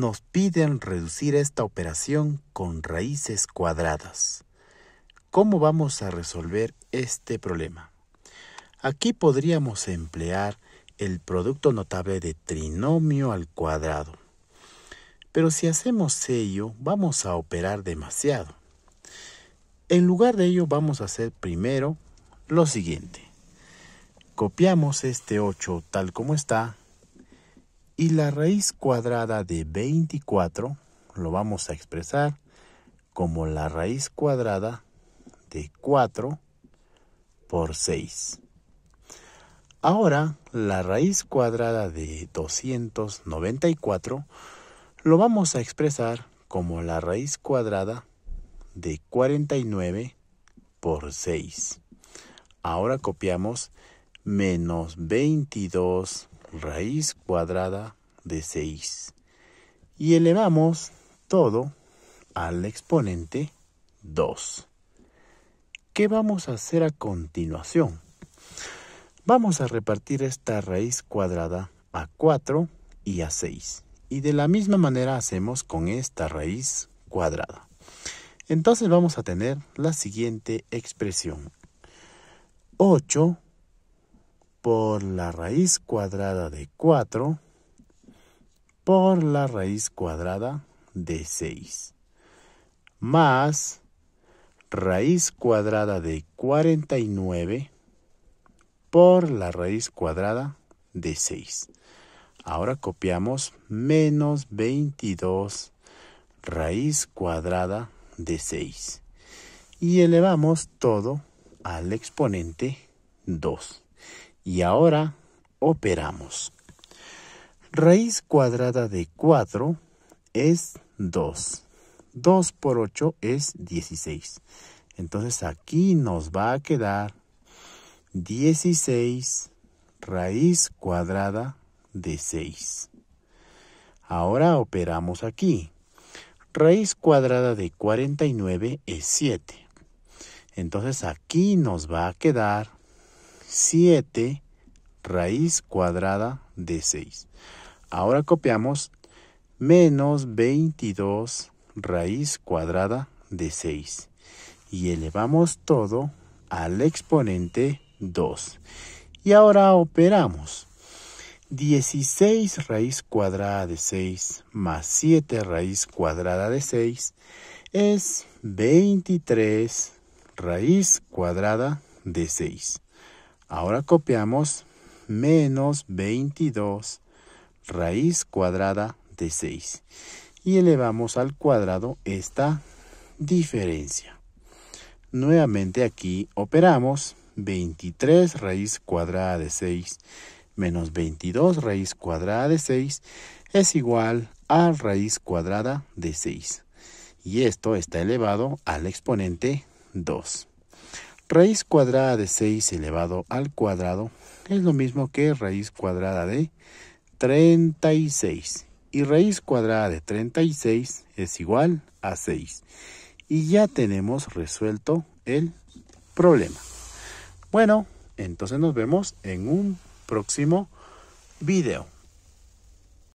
nos piden reducir esta operación con raíces cuadradas. ¿Cómo vamos a resolver este problema? Aquí podríamos emplear el producto notable de trinomio al cuadrado. Pero si hacemos ello, vamos a operar demasiado. En lugar de ello, vamos a hacer primero lo siguiente. Copiamos este 8 tal como está y la raíz cuadrada de 24 lo vamos a expresar como la raíz cuadrada de 4 por 6. Ahora, la raíz cuadrada de 294 lo vamos a expresar como la raíz cuadrada de 49 por 6. Ahora copiamos menos 22 raíz cuadrada de 6 y elevamos todo al exponente 2. ¿Qué vamos a hacer a continuación? Vamos a repartir esta raíz cuadrada a 4 y a 6. Y de la misma manera hacemos con esta raíz cuadrada. Entonces vamos a tener la siguiente expresión. 8 por la raíz cuadrada de 4 por la raíz cuadrada de 6 más raíz cuadrada de 49 por la raíz cuadrada de 6. Ahora copiamos menos 22 raíz cuadrada de 6 y elevamos todo al exponente 2 y ahora operamos. Raíz cuadrada de 4 es 2. 2 por 8 es 16. Entonces aquí nos va a quedar 16 raíz cuadrada de 6. Ahora operamos aquí. Raíz cuadrada de 49 es 7. Entonces aquí nos va a quedar 7 raíz cuadrada de 6. Ahora copiamos menos 22 raíz cuadrada de 6 y elevamos todo al exponente 2. Y ahora operamos. 16 raíz cuadrada de 6 más 7 raíz cuadrada de 6 es 23 raíz cuadrada de 6. Ahora copiamos menos 22 raíz cuadrada de 6 y elevamos al cuadrado esta diferencia. Nuevamente aquí operamos 23 raíz cuadrada de 6 menos 22 raíz cuadrada de 6 es igual a raíz cuadrada de 6. Y esto está elevado al exponente 2. Raíz cuadrada de 6 elevado al cuadrado es lo mismo que raíz cuadrada de 36. Y raíz cuadrada de 36 es igual a 6. Y ya tenemos resuelto el problema. Bueno, entonces nos vemos en un próximo video.